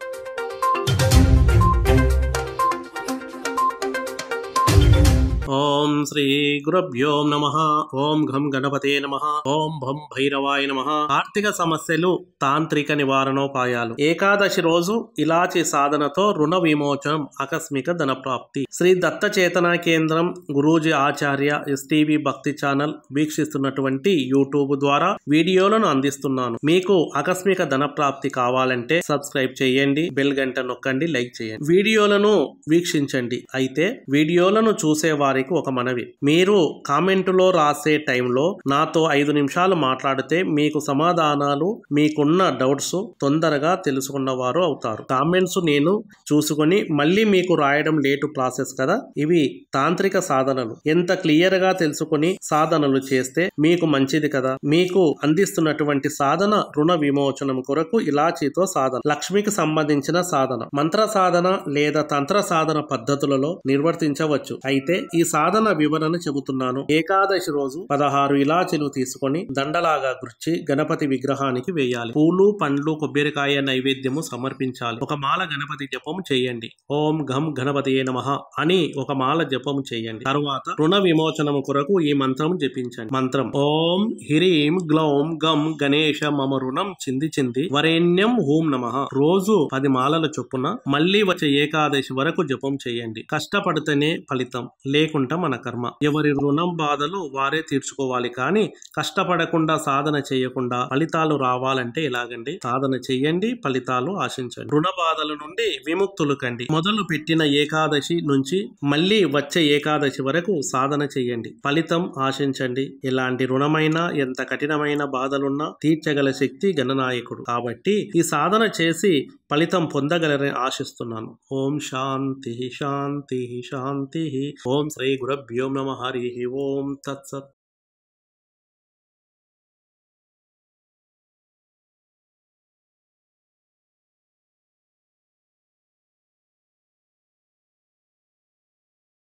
Thank you ఓం శ్రీ గురుభ్యో నమ ఓం ఘం గణపతే నమ ఓం భం భైరవాయ నమ ఆర్థిక సమస్యలు తాంత్రిక నివారణోపాయాలు ఏకాదశి రోజు ఇలాచి సాధనతో రుణ విమోచనం ఆకస్మిక ధన ప్రాప్తి శ్రీ దత్త చేతన కేంద్రం గురూజీ ఆచార్య ఎస్టీవీ భక్తి ఛానల్ వీక్షిస్తున్నటువంటి యూట్యూబ్ ద్వారా వీడియోలను అందిస్తున్నాను మీకు ఆకస్మిక ధన ప్రాప్తి కావాలంటే సబ్స్క్రైబ్ చేయండి బెల్ గంట నొక్కండి లైక్ చేయండి వీడియోలను వీక్షించండి అయితే వీడియోలను చూసేవారు వారికి ఒక మనవి మీరు కామెంటులో రాసే టైంలో నాతో ఐదు నిమిషాలు మాట్లాడితే మీకు సమాధానాలు మీకున్న డౌట్స్ తొందరగా తెలుసుకున్న వారు అవుతారు కామెంట్స్ నేను చూసుకొని మళ్ళీ మీకు రాయడం లేటు ప్రాసెస్ కదా ఇవి తాంత్రిక సాధనలు ఎంత క్లియర్ గా తెలుసుకుని సాధనలు చేస్తే మీకు మంచిది కదా మీకు అందిస్తున్నటువంటి సాధన రుణ విమోచనం కొరకు ఇలాచీతో సాధన లక్ష్మికి సంబంధించిన సాధన మంత్ర సాధన లేదా తంత్ర సాధన పద్ధతులలో నిర్వర్తించవచ్చు అయితే ఈ ఈ సాధన వివరణ చెబుతున్నాను ఏకాదశి రోజు పదహారు ఇలాచలు తీసుకొని దండలాగా గుర్చి గణపతి విగ్రహానికి వేయాలి పూలు పండ్లు కొబ్బరికాయ నైవేద్యము సమర్పించాలి ఒక మాల గణపతి జపం చేయండి ఓం ఘం గణపతి నమ అని ఒక మాల జపం చేయండి తరువాత రుణ విమోచనము కొరకు ఈ మంత్రం జపించండి మంత్రం ఓం హిరీం గ్లౌం గం గణేష మమ రుణం చింది చింది వరేణ్యం హూం నమ రోజు పది మాలల చొప్పున మళ్ళీ వచ్చే ఏకాదశి వరకు జపం చేయండి కష్టపడితేనే ఫలితం లేక చేయకుండా మన కర్మ ఎవరి రుణం బాధలు వారే తీర్చుకోవాలి కానీ కష్టపడకుండా సాధన చేయకుండా ఫలితాలు రావాలంటే ఎలాగండి సాధన చేయండి ఫలితాలు ఆశించండి రుణ బాధల నుండి విముక్తులు కండి మొదలు పెట్టిన ఏకాదశి నుంచి మళ్ళీ వచ్చే ఏకాదశి వరకు సాధన చేయండి ఫలితం ఆశించండి ఎలాంటి రుణమైన ఎంత కఠినమైన బాధలున్నా తీర్చగల శక్తి గణనాయకుడు కాబట్టి ఈ సాధన చేసి ఫలితం పొందగలరని ఆశిస్తున్నాను ఓం శాంతి శాంతి శాంతి ఓం श्रीगुरभ्यो नम हरी ओं तत्सत्